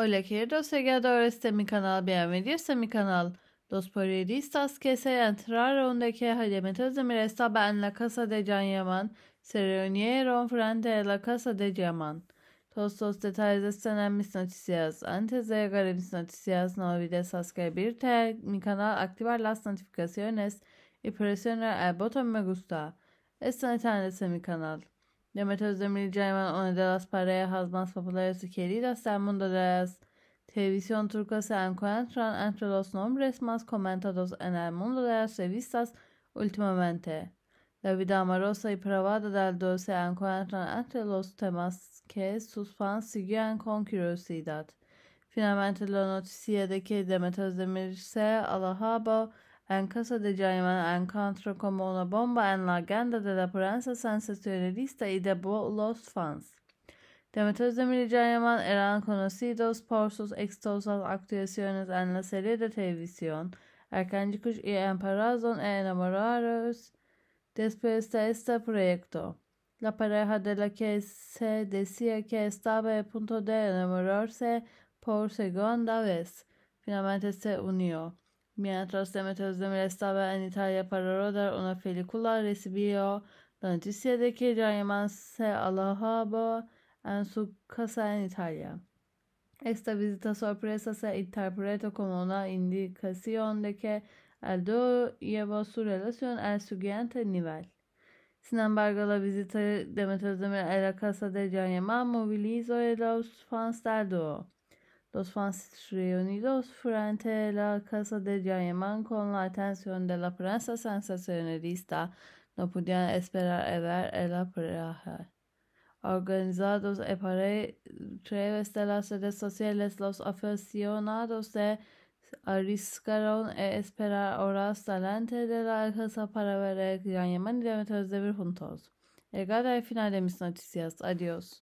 Hola queridos seguidores de mi canal, bienvenidos a mi canal. Los periodistas que se entraron de que Jaime Özdemir estaba en la casa de Can Yaman se reunieron frente a la casa de Yaman. Todos los detalles están en mis noticias. Antes de llegar a mis noticias, no olvides suscribirte a mi canal, activar las notificaciones y presionar el botón me gusta. Esta internet en mi canal. Demet Özdemir Ceyman las para hazmas populares queridas del mundo de las televisión turca se encuentran entre los nombres más comentados en el mundo de las revistas últimamente. La vida amorosa y privada del dos se encuentran entre los temas que sus fans siguen con curiosidad. Finalmente la noticia de que Demet Özdemir se alejaba En casa de Jaima encontró como una bomba en la agenda de la prensa sensacionalista y de los fans. Demetrio de y Jayaman eran conocidos por sus exitosas actuaciones en la serie de televisión Arcángel y Emperazón Enamorados. Después de este proyecto, la pareja de la que se decía que estaba a punto de enamorarse por segunda vez finalmente se unió. Mientras Demet Özdemir estaba en Italia para rodar una película, recibió la noticia de que Yaman se alojaba en su casa en Italia. Esta visita sorpresa se interpretó como una indicación de que el dúo llevó su relación al siguiente nivel. Sin embargo, la visita de Demet Özdemir a la casa de Yaman movilizó a los fans del dúo. Los fans reunidos frente a la casa de Yaman con la atención de la prensa sensacionalista no podían esperar a ver el pareja Organizados a través de las redes sociales, los aficionados se arriesgaron a esperar horas delante de la casa para ver el Yaman y de juntos. Llegada al final de mis noticias. Adiós.